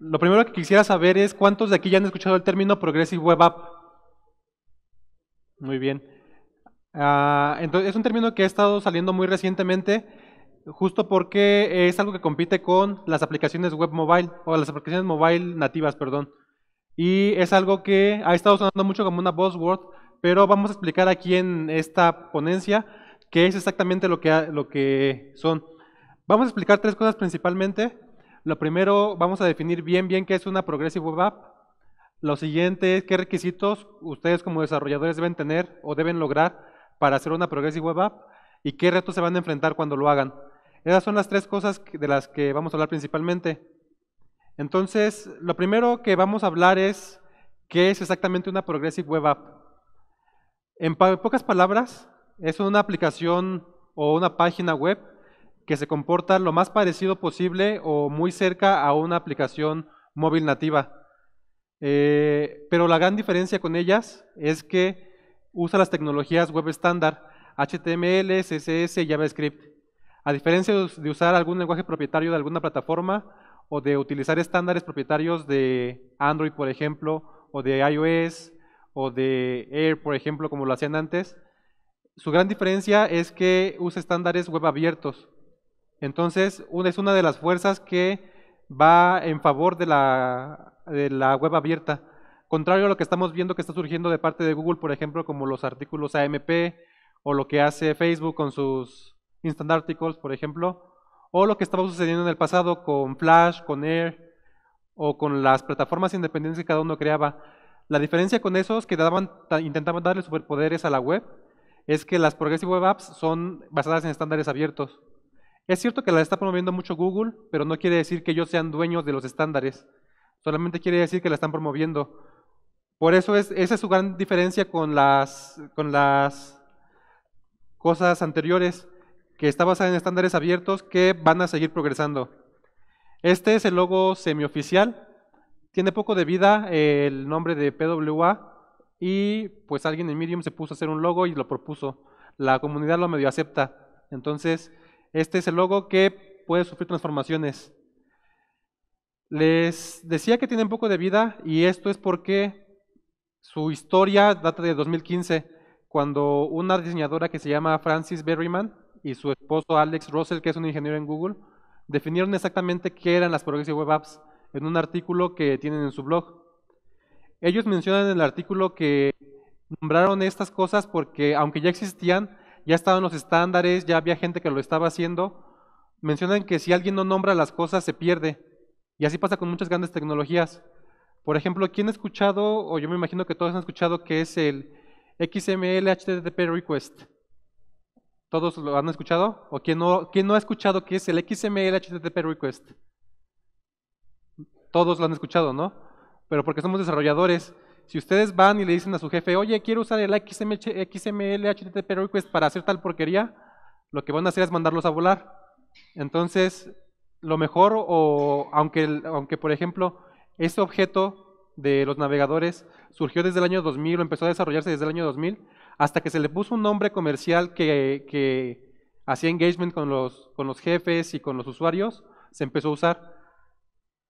Lo primero que quisiera saber es cuántos de aquí ya han escuchado el término Progressive Web App. Muy bien. Ah, entonces, es un término que ha estado saliendo muy recientemente, justo porque es algo que compite con las aplicaciones web mobile, o las aplicaciones mobile nativas, perdón. Y es algo que ha estado sonando mucho como una buzzword, pero vamos a explicar aquí en esta ponencia qué es exactamente lo que, lo que son. Vamos a explicar tres cosas principalmente. Lo primero, vamos a definir bien, bien qué es una Progressive Web App. Lo siguiente es qué requisitos ustedes como desarrolladores deben tener o deben lograr para hacer una Progressive Web App y qué retos se van a enfrentar cuando lo hagan. Esas son las tres cosas de las que vamos a hablar principalmente. Entonces, lo primero que vamos a hablar es qué es exactamente una Progressive Web App. En pocas palabras, es una aplicación o una página web que se comporta lo más parecido posible o muy cerca a una aplicación móvil nativa. Eh, pero la gran diferencia con ellas es que usa las tecnologías web estándar, HTML, CSS y JavaScript. A diferencia de usar algún lenguaje propietario de alguna plataforma o de utilizar estándares propietarios de Android, por ejemplo, o de iOS, o de Air, por ejemplo, como lo hacían antes, su gran diferencia es que usa estándares web abiertos, entonces, es una de las fuerzas que va en favor de la, de la web abierta. Contrario a lo que estamos viendo que está surgiendo de parte de Google, por ejemplo, como los artículos AMP o lo que hace Facebook con sus Instant Articles, por ejemplo, o lo que estaba sucediendo en el pasado con Flash, con Air o con las plataformas independientes que cada uno creaba. La diferencia con esos que intentaban darle superpoderes a la web es que las Progressive Web Apps son basadas en estándares abiertos. Es cierto que la está promoviendo mucho Google, pero no quiere decir que ellos sean dueños de los estándares. Solamente quiere decir que la están promoviendo. Por eso es, esa es su gran diferencia con las, con las cosas anteriores, que está basada en estándares abiertos que van a seguir progresando. Este es el logo semioficial. Tiene poco de vida el nombre de PWA y pues alguien en Medium se puso a hacer un logo y lo propuso. La comunidad lo medio acepta. Entonces, este es el logo que puede sufrir transformaciones. Les decía que tienen poco de vida y esto es porque su historia data de 2015, cuando una diseñadora que se llama Francis Berryman y su esposo Alex Russell, que es un ingeniero en Google, definieron exactamente qué eran las Progressive Web Apps en un artículo que tienen en su blog. Ellos mencionan en el artículo que nombraron estas cosas porque, aunque ya existían, ya estaban los estándares, ya había gente que lo estaba haciendo. Mencionan que si alguien no nombra las cosas se pierde. Y así pasa con muchas grandes tecnologías. Por ejemplo, ¿quién ha escuchado, o yo me imagino que todos han escuchado, qué es el XML HTTP Request? ¿Todos lo han escuchado? ¿O quién no, quién no ha escuchado qué es el XML HTTP Request? Todos lo han escuchado, ¿no? Pero porque somos desarrolladores si ustedes van y le dicen a su jefe, oye, quiero usar el XML, HTTP request para hacer tal porquería, lo que van a hacer es mandarlos a volar. Entonces, lo mejor, o aunque, aunque por ejemplo, ese objeto de los navegadores surgió desde el año 2000 o empezó a desarrollarse desde el año 2000, hasta que se le puso un nombre comercial que, hacía engagement con los, con los jefes y con los usuarios, se empezó a usar.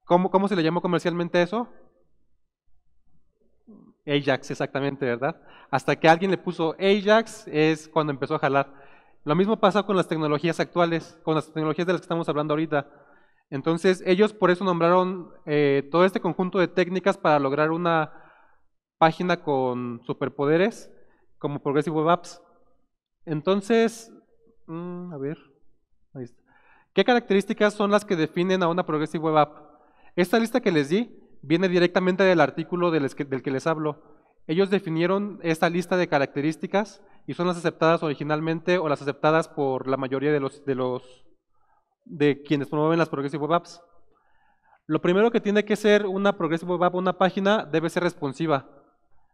¿Cómo, ¿Cómo se le llamó comercialmente eso? Ajax exactamente, ¿verdad? Hasta que alguien le puso Ajax es cuando empezó a jalar. Lo mismo pasa con las tecnologías actuales, con las tecnologías de las que estamos hablando ahorita. Entonces ellos por eso nombraron eh, todo este conjunto de técnicas para lograr una página con superpoderes como Progressive Web Apps. Entonces, mm, a ver, ¿Qué características son las que definen a una Progressive Web App? Esta lista que les di viene directamente del artículo del que, les hablo. Ellos definieron esta lista de características y son las aceptadas originalmente o las aceptadas por la mayoría de los de quienes promueven las Progressive Web Apps. Lo primero que tiene que ser una Progressive Web App, una página, debe ser responsiva.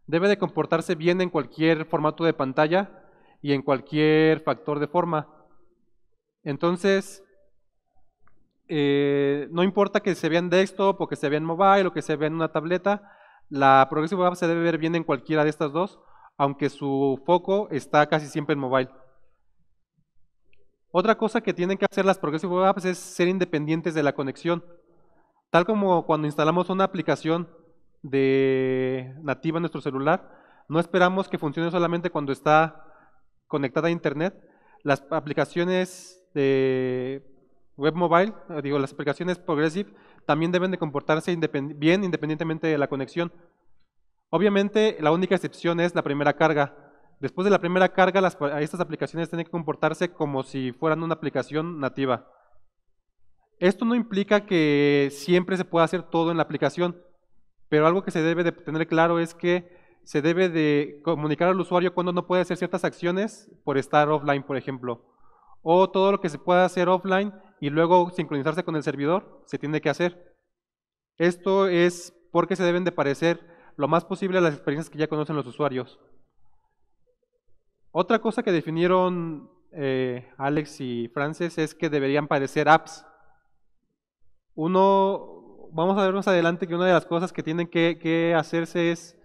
Debe de comportarse bien en cualquier formato de pantalla y en cualquier factor de forma. Entonces, eh, no importa que se vean en desktop o que se vea en mobile o que se vea en una tableta, la Progressive Web se debe ver bien en cualquiera de estas dos, aunque su foco está casi siempre en mobile. Otra cosa que tienen que hacer las Progressive Web Apps es ser independientes de la conexión. Tal como cuando instalamos una aplicación de nativa en nuestro celular, no esperamos que funcione solamente cuando está conectada a internet. Las aplicaciones de web mobile, eh, digo, las aplicaciones Progressive también deben de comportarse bien independientemente de la conexión. Obviamente, la única excepción es la primera carga. Después de la primera carga, estas aplicaciones tienen que comportarse como si fueran una aplicación nativa. Esto no implica que siempre se pueda hacer todo en la aplicación, pero algo que se debe de tener claro es que se debe de comunicar al usuario cuando no puede hacer ciertas acciones por estar offline, por ejemplo. O todo lo que se pueda hacer offline y luego sincronizarse con el servidor, se tiene que hacer. Esto es porque se deben de parecer lo más posible a las experiencias que ya conocen los usuarios. Otra cosa que definieron eh, Alex y Frances es que deberían parecer apps. Uno, vamos a ver más adelante que una de las cosas que tienen que, hacerse es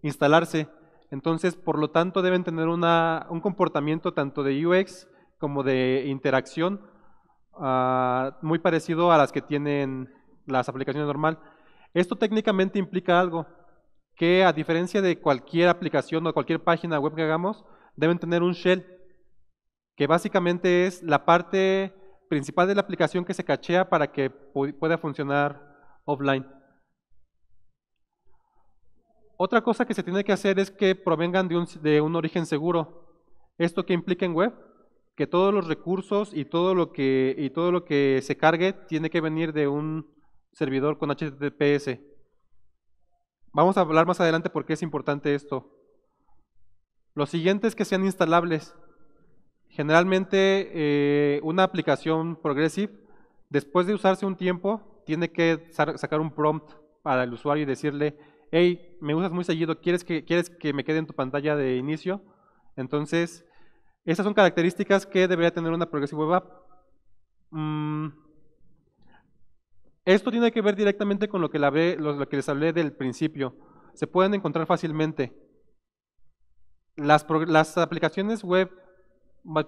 instalarse. Entonces, por lo tanto, deben tener una, un comportamiento tanto de UX como de interacción Ah, muy parecido a las que tienen las aplicaciones normal. Esto técnicamente implica algo, que a diferencia de cualquier aplicación o cualquier página web que hagamos, deben tener un shell, que básicamente es la parte principal de la aplicación que se cachea para que pueda funcionar offline. Otra cosa que se tiene que hacer es que provengan de un, de un origen seguro. ¿Esto qué implica en web? que todos los recursos y todo lo que, y todo lo que se cargue tiene que venir de un servidor con HTTPS. Vamos a hablar más adelante por qué es importante esto. Lo siguiente es que sean instalables. Generalmente eh, una aplicación Progressive, después de usarse un tiempo, tiene que sacar un prompt para el usuario y decirle, hey, me usas muy seguido, ¿quieres que, ¿quieres que me quede en tu pantalla de inicio? Entonces, estas son características que debería tener una Progressive Web App. Mm. Esto tiene que ver directamente con lo que, lo que les hablé del principio. Se pueden encontrar fácilmente. Las, aplicaciones web,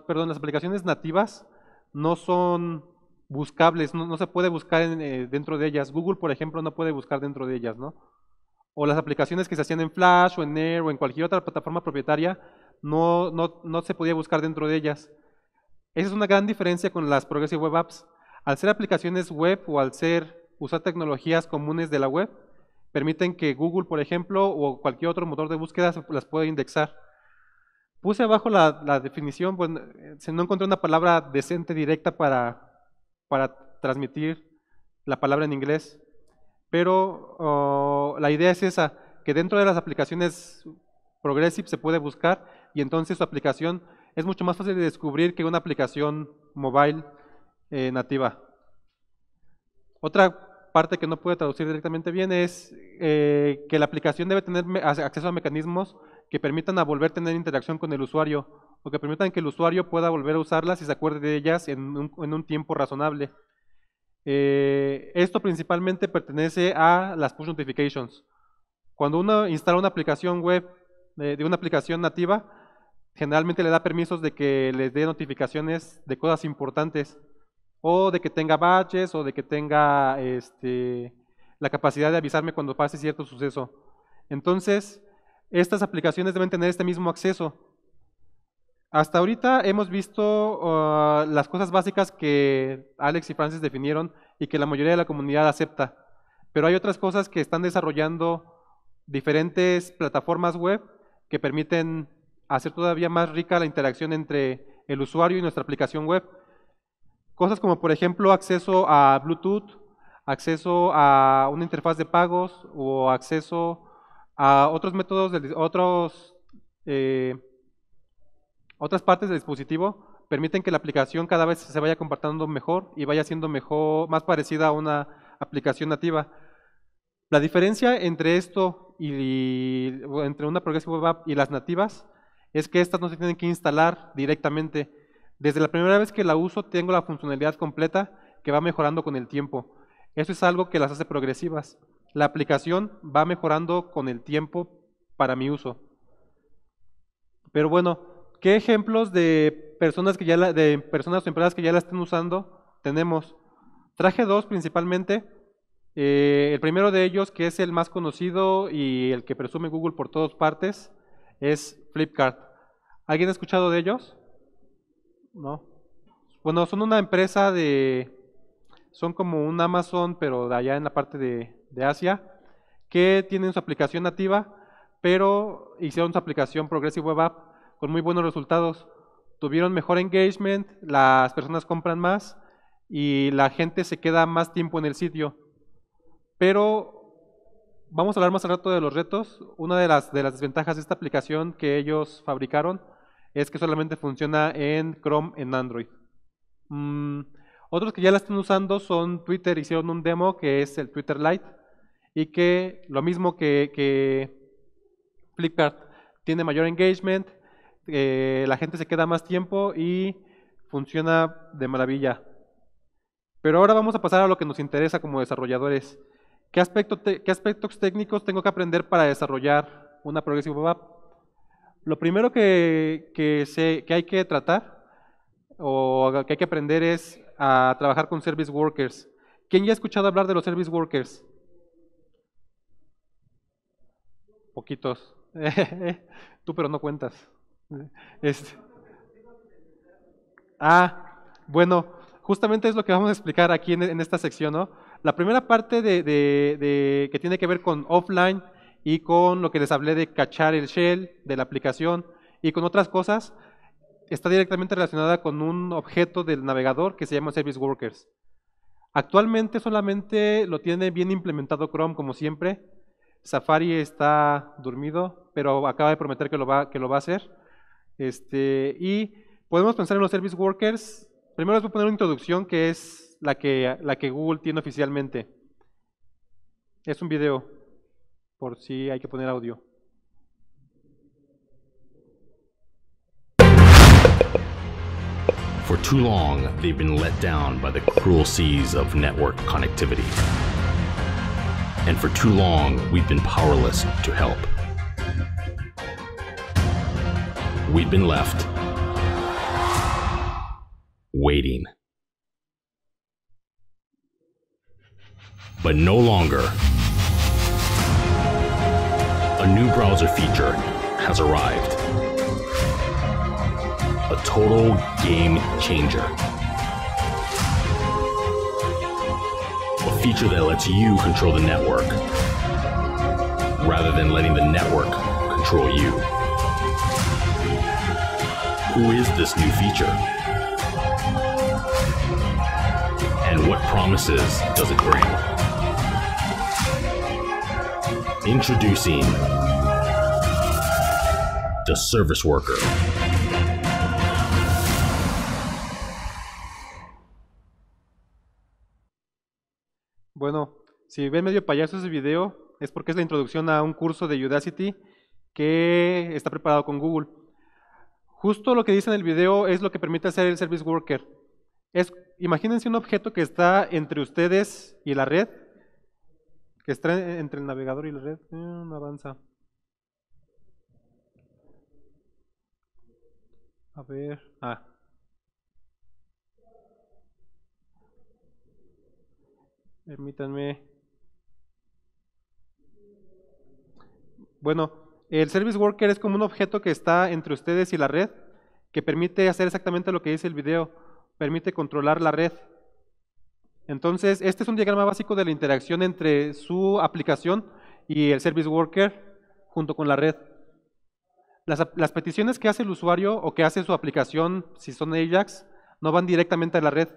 perdón, las aplicaciones nativas no son buscables, no, se puede buscar eh, dentro de ellas. Google, por ejemplo, no puede buscar dentro de ellas, ¿no? O las aplicaciones que se hacían en Flash o en Air o en cualquier otra plataforma propietaria no, se podía buscar dentro de ellas. Esa es una gran diferencia con las Progressive Web Apps. Al ser aplicaciones web o al ser usar tecnologías comunes de la web, permiten que Google, por ejemplo, o cualquier otro motor de búsqueda las pueda indexar. Puse abajo la, la definición, pues, no encontré una palabra decente directa para, para transmitir la palabra en inglés, pero oh, la idea es esa, que dentro de las aplicaciones Progressive se puede buscar y entonces su aplicación es mucho más fácil de descubrir que una aplicación mobile eh, nativa. Otra parte que no puede traducir directamente bien es eh, que la aplicación debe tener acceso a mecanismos que permitan a volver a tener interacción con el usuario o que permitan que el usuario pueda volver a usarlas y se acuerde de ellas en un, en un tiempo razonable. Eh, esto principalmente pertenece a las push notifications. Cuando uno instala una aplicación web, de una aplicación nativa, generalmente le da permisos de que les dé notificaciones de cosas importantes o de que tenga baches o de que tenga este, la capacidad de avisarme cuando pase cierto suceso. Entonces, estas aplicaciones deben tener este mismo acceso. Hasta ahorita hemos visto uh, las cosas básicas que Alex y Francis definieron y que la mayoría de la comunidad acepta, pero hay otras cosas que están desarrollando diferentes plataformas web que permiten hacer todavía más rica la interacción entre el usuario y nuestra aplicación web. Cosas como, por ejemplo, acceso a Bluetooth, acceso a una interfaz de pagos o acceso a otros métodos, de, otros, eh, otras partes del dispositivo permiten que la aplicación cada vez se vaya compartiendo mejor y vaya siendo mejor, más parecida a una aplicación nativa. La diferencia entre esto y entre una Progressive Web App y las nativas es que estas no se tienen que instalar directamente. Desde la primera vez que la uso tengo la funcionalidad completa que va mejorando con el tiempo. Eso es algo que las hace progresivas. La aplicación va mejorando con el tiempo para mi uso. Pero bueno, ¿qué ejemplos de personas, que ya de personas o empresas que ya la estén usando tenemos? Traje dos principalmente. Eh, el primero de ellos, que es el más conocido y el que presume Google por todas partes, es Flipkart. ¿Alguien ha escuchado de ellos? No. Bueno, son una empresa de... Son como un Amazon, pero de allá en la parte de, Asia, que tienen su aplicación nativa, pero hicieron su aplicación Progressive Web App con muy buenos resultados. Tuvieron mejor engagement, las personas compran más y la gente se queda más tiempo en el sitio. Pero vamos a hablar más al rato de los retos. Una de las, de las desventajas de esta aplicación que ellos fabricaron es que solamente funciona en Chrome en Android. Mm, otros que ya la están usando son Twitter, hicieron un demo que es el Twitter Lite y que lo mismo que, Flipkart tiene mayor engagement, eh, la gente se queda más tiempo y funciona de maravilla. Pero ahora vamos a pasar a lo que nos interesa como desarrolladores. ¿Qué, qué aspectos técnicos tengo que aprender para desarrollar una Progressive Web App? Lo primero que, que hay que tratar o que hay que aprender es a trabajar con service workers. ¿Quién ya ha escuchado hablar de los service workers? Poquitos. Tú, pero no cuentas. Este. Ah, bueno, justamente es lo que vamos a explicar aquí en, esta sección, ¿no? La primera parte de, que tiene que ver con offline y con lo que les hablé de cachar el shell de la aplicación y con otras cosas, está directamente relacionada con un objeto del navegador que se llama Service Workers. Actualmente solamente lo tiene bien implementado Chrome, como siempre. Safari está dormido, pero acaba de prometer que lo va, que lo va a hacer. Este, y podemos pensar en los Service Workers. Primero les voy a poner una introducción que es la que, la que Google tiene oficialmente. Es un video. por si hay que poner audio. For too long, they've been let down by the cruel seas of network connectivity. And for too long, we've been powerless to help. We've been left waiting. But no longer a new browser feature has arrived. A total game changer. A feature that lets you control the network, rather than letting the network control you. Who is this new feature? And what promises does it bring? Introducing the service worker. Bueno, si ven medio payaso ese video, es porque es la introducción a un curso de Udacity que está preparado con Google. Justo lo que dice en el video es lo que permite hacer el Service Worker. Es, imagínense un objeto que está entre ustedes y la red que está eh, entre el navegador y la red, no mm, avanza. A ver, ah. Permítanme. Bueno, el Service Worker es como un objeto que está entre ustedes y la red, que permite hacer exactamente lo que dice el video, permite controlar la red entonces, este es un diagrama básico de la interacción entre su aplicación y el service worker junto con la red. Las, peticiones que hace el usuario o que hace su aplicación, si son AJAX, no van directamente a la red,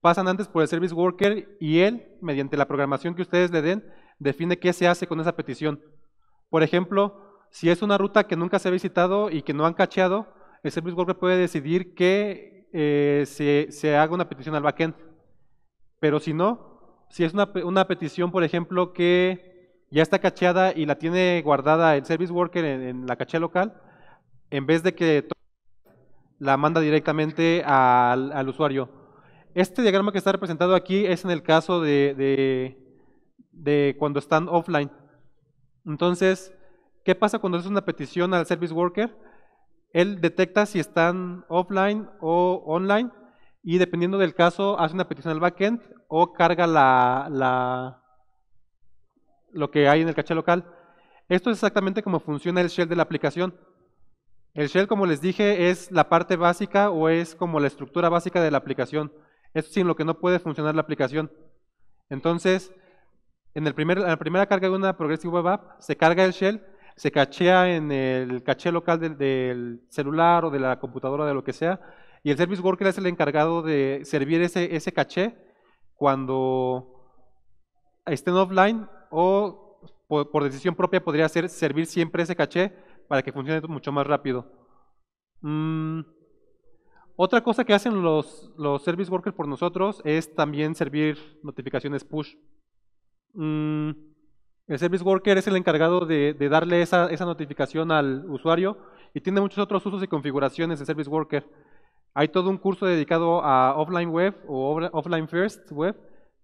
pasan antes por el service worker y él, mediante la programación que ustedes le den, define qué se hace con esa petición. Por ejemplo, si es una ruta que nunca se ha visitado y que no han cacheado, el service worker puede decidir que eh, se haga una petición al backend pero si no, si es una, petición, por ejemplo, que ya está cacheada y la tiene guardada el service worker en, la caché local, en vez de que la manda directamente al, usuario. Este diagrama que está representado aquí es en el caso de, de, de, cuando están offline. Entonces, ¿qué pasa cuando es una petición al service worker? Él detecta si están offline o online y dependiendo del caso hace una petición al backend o carga lo que hay en el caché local. Esto es exactamente como funciona el shell de la aplicación. El shell, como les dije, es la parte básica o es como la estructura básica de la aplicación. Es sin lo que no puede funcionar la aplicación. Entonces, en, la primera carga de una Progressive Web App, se carga el shell, se cachea en el caché local del, del celular o de la computadora, de lo que sea, y el service worker es el encargado de servir ese, caché cuando estén offline o por, decisión propia podría ser servir siempre ese caché para que funcione mucho más rápido. Mm, otra cosa que hacen los, service workers por nosotros es también servir notificaciones push. Mm, el service worker es el encargado de, darle esa, notificación al usuario y tiene muchos otros usos y configuraciones de service worker. Hay todo un curso dedicado a Offline Web o Offline First Web,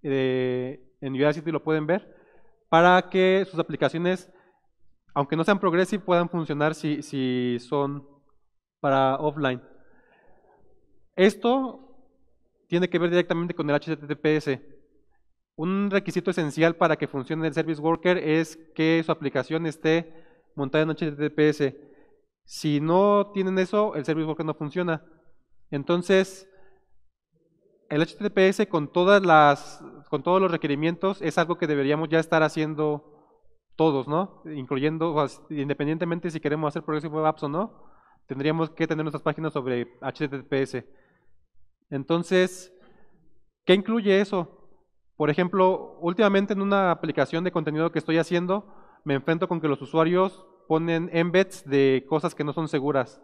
eh, en Udacity lo pueden ver, para que sus aplicaciones, aunque no sean progressive, puedan funcionar si son para offline. Esto tiene que ver directamente con el HTTPS. Un requisito esencial para que funcione el Service Worker es que su aplicación esté montada en HTTPS. Si no tienen eso, el Service Worker no funciona. Entonces, el HTTPS con, todas las, con todos los requerimientos es algo que deberíamos ya estar haciendo todos, ¿no? Incluyendo, independientemente si queremos hacer Progressive Web Apps o no, tendríamos que tener nuestras páginas sobre HTTPS. Entonces, ¿qué incluye eso? Por ejemplo, últimamente en una aplicación de contenido que estoy haciendo, me enfrento con que los usuarios ponen embeds de cosas que no son seguras.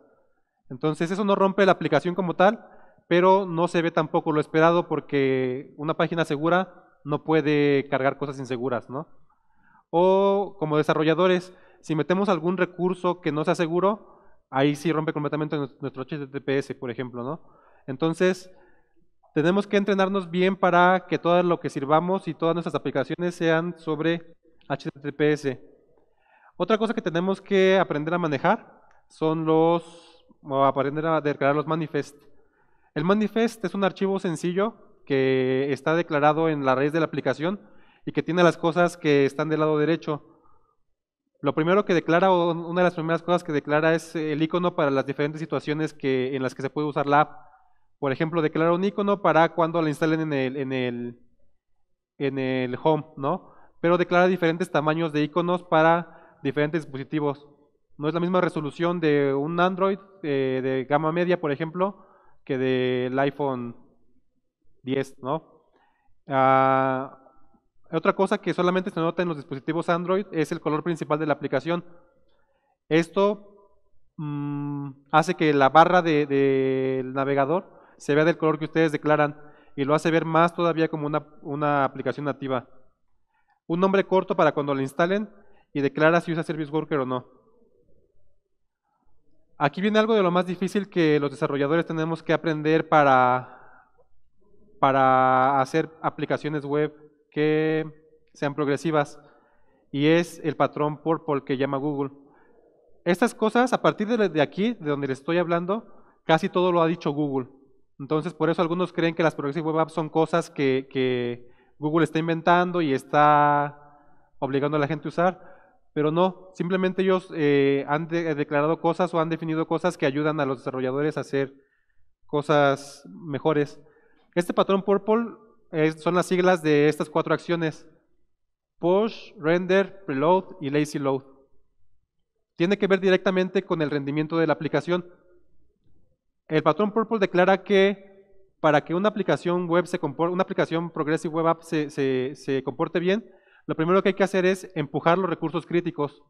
Entonces eso no rompe la aplicación como tal, pero no se ve tampoco lo esperado porque una página segura no puede cargar cosas inseguras, ¿no? O como desarrolladores, si metemos algún recurso que no sea seguro, ahí sí rompe completamente nuestro HTTPS, por ejemplo, ¿no? Entonces, tenemos que entrenarnos bien para que todo lo que sirvamos y todas nuestras aplicaciones sean sobre HTTPS. Otra cosa que tenemos que aprender a manejar son los a aprender a declarar los manifest. El manifest es un archivo sencillo que está declarado en la raíz de la aplicación y que tiene las cosas que están del lado derecho. Lo primero que declara, o una de las primeras cosas que declara es el icono para las diferentes situaciones que, en las que se puede usar la app. Por ejemplo, declara un icono para cuando la instalen en el, en el, en el home, ¿no? Pero declara diferentes tamaños de iconos para diferentes dispositivos. No es la misma resolución de un Android eh, de gama media, por ejemplo, que del iPhone 10, ¿no? Ah, otra cosa que solamente se nota en los dispositivos Android es el color principal de la aplicación. Esto mm, hace que la barra del navegador se vea del color que ustedes declaran y lo hace ver más todavía como una, una aplicación nativa. Un nombre corto para cuando lo instalen y declara si usa Service Worker o no. Aquí viene algo de lo más difícil que los desarrolladores tenemos que aprender para, para hacer aplicaciones web que sean progresivas y es el patrón purple que llama Google. Estas cosas, a partir de aquí, de donde les estoy hablando, casi todo lo ha dicho Google. Entonces, por eso algunos creen que las progresivas Web Apps son cosas que, que Google está inventando y está obligando a la gente a usar, pero no, simplemente ellos eh, han eh, declarado cosas o han definido cosas que ayudan a los desarrolladores a hacer cosas mejores. Este patrón purple eh, son las siglas de estas cuatro acciones. Push, render, preload y lazy load. Tiene que ver directamente con el rendimiento de la aplicación. El patrón purple declara que para que una aplicación web se comporte, una aplicación Progressive Web App se comporte bien, lo primero que hay que hacer es empujar los recursos críticos.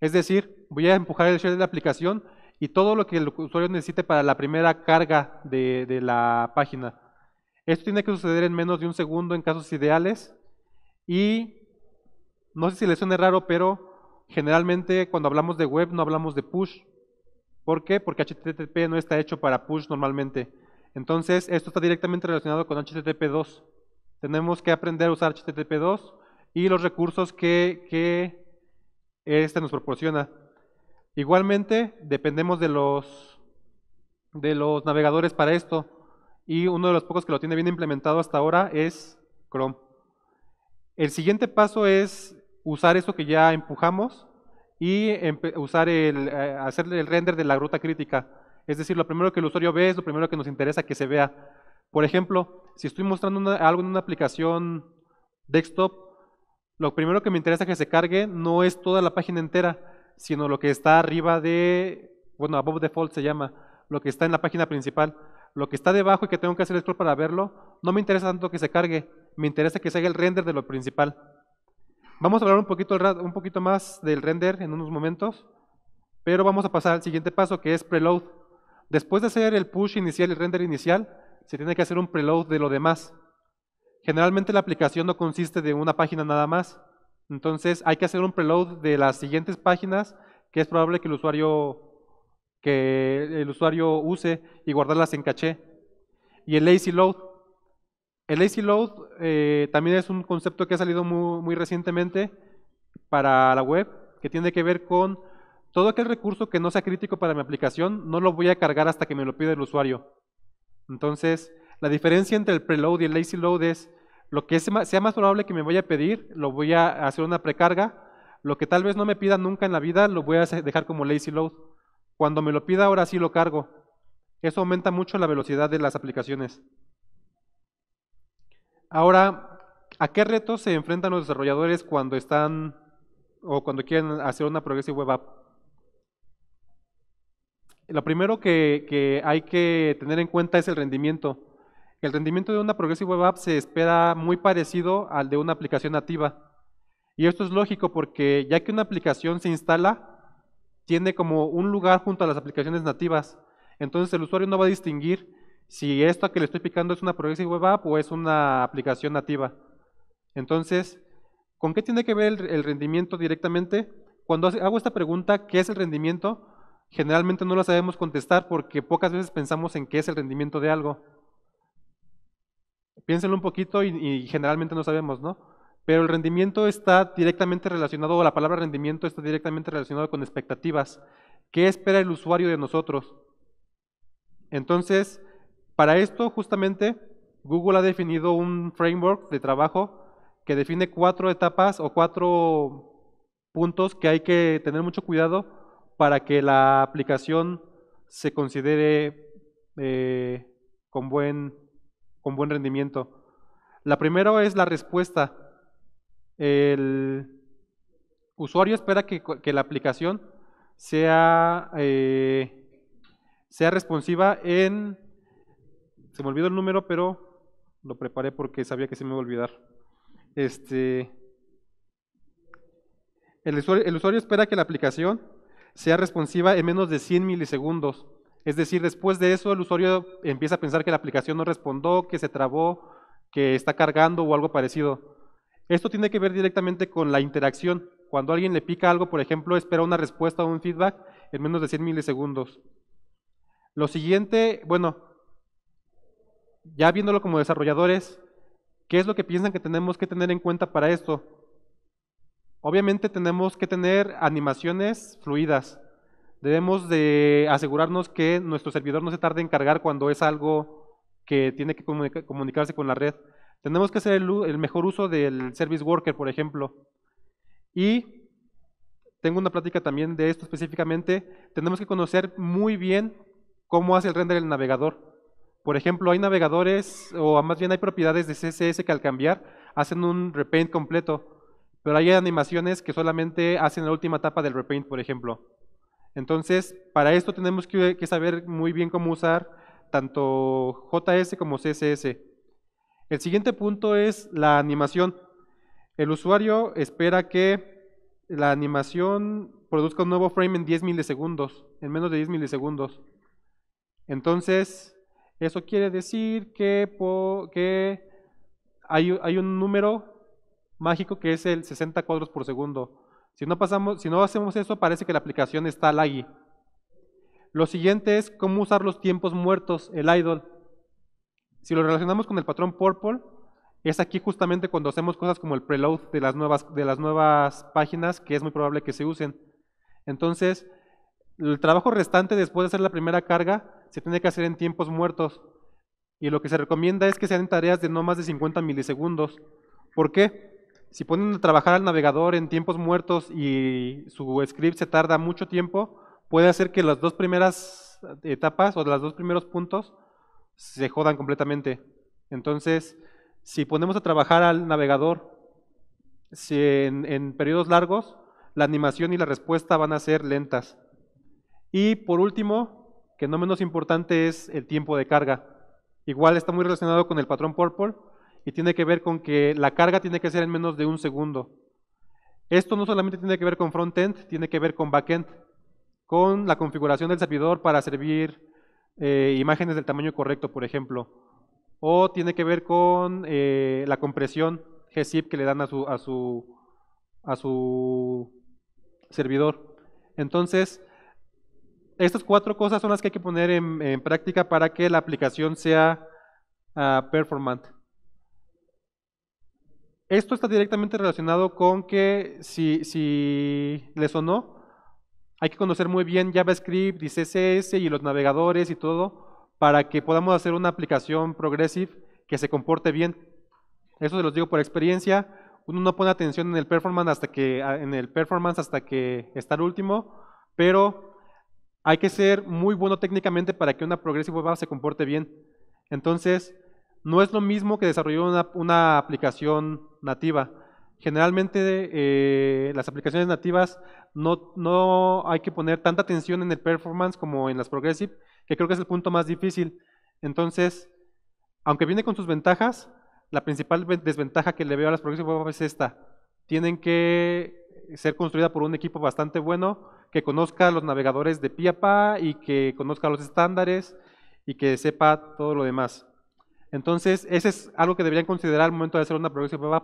Es decir, voy a empujar el shell de la aplicación y todo lo que el usuario necesite para la primera carga de, de la página. Esto tiene que suceder en menos de un segundo en casos ideales y no sé si les suene raro, pero generalmente cuando hablamos de web no hablamos de push. ¿Por qué? Porque HTTP no está hecho para push normalmente. Entonces, esto está directamente relacionado con HTTP 2. Tenemos que aprender a usar HTTP 2 y los recursos que, que este nos proporciona. Igualmente, dependemos de los, de los navegadores para esto y uno de los pocos que lo tiene bien implementado hasta ahora es Chrome. El siguiente paso es usar eso que ya empujamos y usar el, eh, hacer el render de la ruta crítica. Es decir, lo primero que el usuario ve es lo primero que nos interesa que se vea. Por ejemplo, si estoy mostrando algo en una aplicación desktop, lo primero que me interesa que se cargue no es toda la página entera, sino lo que está arriba de, bueno, above default se llama, lo que está en la página principal. Lo que está debajo y que tengo que hacer scroll para verlo, no me interesa tanto que se cargue, me interesa que se haga el render de lo principal. Vamos a hablar un poquito, un poquito más del render en unos momentos, pero vamos a pasar al siguiente paso que es preload. Después de hacer el push inicial y el render inicial, se tiene que hacer un preload de lo demás. Generalmente la aplicación no consiste de una página nada más. Entonces hay que hacer un preload de las siguientes páginas que es probable que el usuario, que el usuario use y guardarlas en caché. Y el lazy load. El lazy load eh, también es un concepto que ha salido muy, muy recientemente para la web, que tiene que ver con todo aquel recurso que no sea crítico para mi aplicación, no lo voy a cargar hasta que me lo pida el usuario. Entonces, la diferencia entre el preload y el lazy load es, lo que sea más probable que me vaya a pedir, lo voy a hacer una precarga. Lo que tal vez no me pida nunca en la vida, lo voy a dejar como lazy load. Cuando me lo pida, ahora sí lo cargo. Eso aumenta mucho la velocidad de las aplicaciones. Ahora, ¿a qué retos se enfrentan los desarrolladores cuando están o cuando quieren hacer una Progressive Web App? Lo primero que hay que tener en cuenta es el rendimiento el rendimiento de una Progressive Web App se espera muy parecido al de una aplicación nativa. Y esto es lógico porque ya que una aplicación se instala, tiene como un lugar junto a las aplicaciones nativas. Entonces el usuario no va a distinguir si esto que le estoy picando es una Progressive Web App o es una aplicación nativa. Entonces, ¿con qué tiene que ver el, rendimiento directamente? Cuando hago esta pregunta, ¿qué es el rendimiento? Generalmente no la sabemos contestar porque pocas veces pensamos en qué es el rendimiento de algo piénsenlo un poquito y, generalmente no sabemos, ¿no? Pero el rendimiento está directamente relacionado, o la palabra rendimiento está directamente relacionado con expectativas. ¿Qué espera el usuario de nosotros? Entonces, para esto justamente Google ha definido un framework de trabajo que define cuatro etapas o cuatro puntos que hay que tener mucho cuidado para que la aplicación se considere eh, con buen con buen rendimiento. La primera es la respuesta. El usuario espera que, la aplicación sea, eh, sea responsiva en... Se me olvidó el número, pero lo preparé porque sabía que se me iba a olvidar. Este, el usuario, el usuario espera que la aplicación sea responsiva en menos de 100 milisegundos. Es decir, después de eso el usuario empieza a pensar que la aplicación no respondió, que se trabó, que está cargando o algo parecido. Esto tiene que ver directamente con la interacción. Cuando alguien le pica algo, por ejemplo, espera una respuesta o un feedback en menos de 100 milisegundos. Lo siguiente, bueno, ya viéndolo como desarrolladores, ¿qué es lo que piensan que tenemos que tener en cuenta para esto? Obviamente tenemos que tener animaciones fluidas. Debemos de asegurarnos que nuestro servidor no se tarde en cargar cuando es algo que tiene que comunicarse con la red. Tenemos que hacer el, el, mejor uso del Service Worker, por ejemplo. Y tengo una plática también de esto específicamente. Tenemos que conocer muy bien cómo hace el render el navegador. Por ejemplo, hay navegadores, o más bien hay propiedades de CSS que al cambiar hacen un repaint completo. Pero hay animaciones que solamente hacen la última etapa del repaint, por ejemplo. Entonces, para esto tenemos que, saber muy bien cómo usar tanto JS como CSS. El siguiente punto es la animación. El usuario espera que la animación produzca un nuevo frame en 10 milisegundos, en menos de 10 milisegundos. Entonces, eso quiere decir que, hay, hay, un número mágico que es el 60 cuadros por segundo. Si no, pasamos, si no hacemos eso, parece que la aplicación está laggy. Lo siguiente es cómo usar los tiempos muertos, el idle. Si lo relacionamos con el patrón purple, es aquí justamente cuando hacemos cosas como el preload de las nuevas, de las nuevas páginas, que es muy probable que se usen. Entonces, el trabajo restante después de hacer la primera carga se tiene que hacer en tiempos muertos. Y lo que se recomienda es que sean tareas de no más de 50 milisegundos. ¿Por qué? si ponen a trabajar al navegador en tiempos muertos y su script se tarda mucho tiempo, puede hacer que las dos primeras etapas o los dos primeros puntos se jodan completamente. Entonces, si ponemos a trabajar al navegador en, en periodos largos, la animación y la respuesta van a ser lentas. Y por último, que no menos importante es el tiempo de carga. Igual está muy relacionado con el patrón purple, y tiene que ver con que la carga tiene que ser en menos de un segundo. Esto no solamente tiene que ver con frontend, tiene que ver con backend, con la configuración del servidor para servir eh, imágenes del tamaño correcto, por ejemplo, o tiene que ver con eh, la compresión gzip que le dan a su, a su, a su servidor. Entonces, estas cuatro cosas son las que hay que poner en, práctica para que la aplicación sea ah, performante. Esto está directamente relacionado con que si, si les sonó, hay que conocer muy bien JavaScript y CSS y los navegadores y todo para que podamos hacer una aplicación progressive que se comporte bien. Eso se los digo por experiencia. Uno no pone atención en el performance hasta que, ah, en el performance hasta que está el último, pero hay que ser muy bueno técnicamente para que una progressive web se comporte bien. Entonces, no es lo mismo que desarrollar una, aplicación nativa. Generalmente eh, las aplicaciones nativas no, no hay que poner tanta atención en el performance como en las progressive, que creo que es el punto más difícil. Entonces, aunque viene con sus ventajas, la principal desventaja que le veo a las progressive es esta. Tienen que ser construida por un equipo bastante bueno, que conozca los navegadores de PIAPA y que conozca los estándares y que sepa todo lo demás. Entonces, ese es algo que deberían considerar al momento de hacer una progresión web.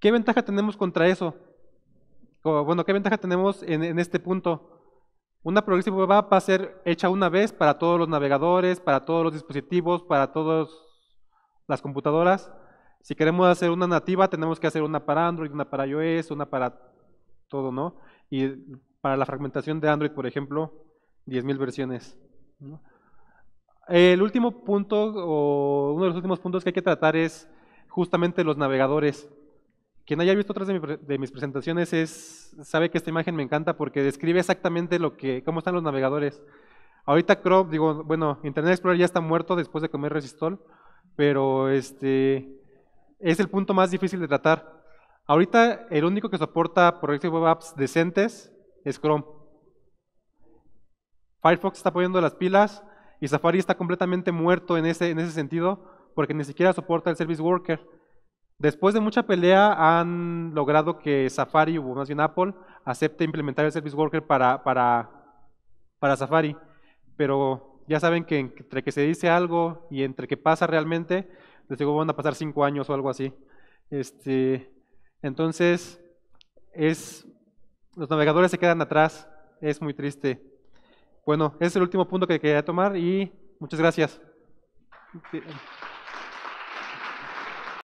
¿Qué ventaja tenemos contra eso? bueno, ¿qué ventaja tenemos en, este punto? Una progresión web va a ser hecha una vez para todos los navegadores, para todos los dispositivos, para todas las computadoras. Si queremos hacer una nativa, tenemos que hacer una para Android, una para iOS, una para todo, ¿no? Y para la fragmentación de Android, por ejemplo, 10.000 versiones. ¿no? El último punto, o uno de los últimos puntos que hay que tratar es justamente los navegadores. Quien haya visto otras de, mis presentaciones es, sabe que esta imagen me encanta porque describe exactamente lo que, cómo están los navegadores. Ahorita Chrome, digo, bueno, Internet Explorer ya está muerto después de comer Resistol, pero este es el punto más difícil de tratar. Ahorita el único que soporta proyectos web apps decentes es Chrome. Firefox está poniendo las pilas, y Safari está completamente muerto en ese, en ese sentido porque ni siquiera soporta el Service Worker. Después de mucha pelea han logrado que Safari, o más bien Apple, acepte implementar el Service Worker para, para, para Safari. Pero ya saben que entre que se dice algo y entre que pasa realmente, les digo, van a pasar cinco años o algo así. Este, entonces, es, los navegadores se quedan atrás. Es muy triste. Bueno, ese es el último punto que quería tomar y muchas gracias.